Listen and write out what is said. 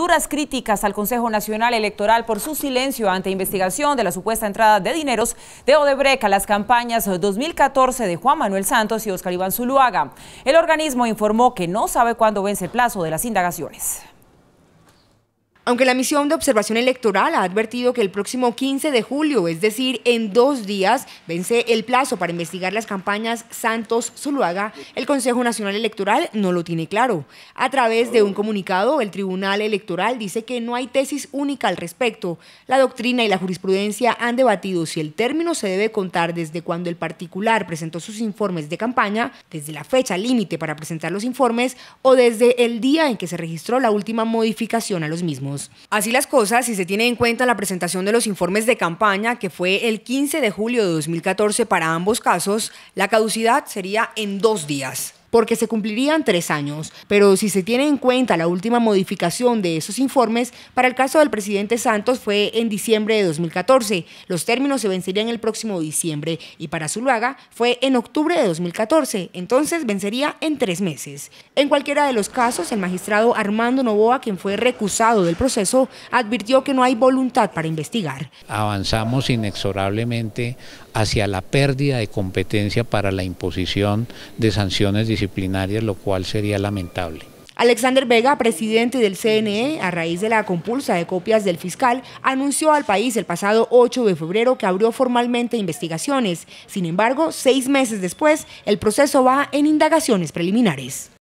duras críticas al Consejo Nacional Electoral por su silencio ante investigación de la supuesta entrada de dineros de Odebrecht a las campañas 2014 de Juan Manuel Santos y Oscar Iván Zuluaga. El organismo informó que no sabe cuándo vence el plazo de las indagaciones. Aunque la misión de observación electoral ha advertido que el próximo 15 de julio, es decir, en dos días, vence el plazo para investigar las campañas Santos-Zuluaga, el Consejo Nacional Electoral no lo tiene claro. A través de un comunicado, el Tribunal Electoral dice que no hay tesis única al respecto. La doctrina y la jurisprudencia han debatido si el término se debe contar desde cuando el particular presentó sus informes de campaña, desde la fecha límite para presentar los informes o desde el día en que se registró la última modificación a los mismos. Así las cosas, si se tiene en cuenta la presentación de los informes de campaña, que fue el 15 de julio de 2014 para ambos casos, la caducidad sería en dos días porque se cumplirían tres años, pero si se tiene en cuenta la última modificación de esos informes, para el caso del presidente Santos fue en diciembre de 2014, los términos se vencerían el próximo diciembre y para Zuluaga fue en octubre de 2014, entonces vencería en tres meses. En cualquiera de los casos, el magistrado Armando Novoa, quien fue recusado del proceso, advirtió que no hay voluntad para investigar. Avanzamos inexorablemente hacia la pérdida de competencia para la imposición de sanciones disciplinarias, lo cual sería lamentable. Alexander Vega, presidente del CNE, a raíz de la compulsa de copias del fiscal, anunció al país el pasado 8 de febrero que abrió formalmente investigaciones. Sin embargo, seis meses después, el proceso va en indagaciones preliminares.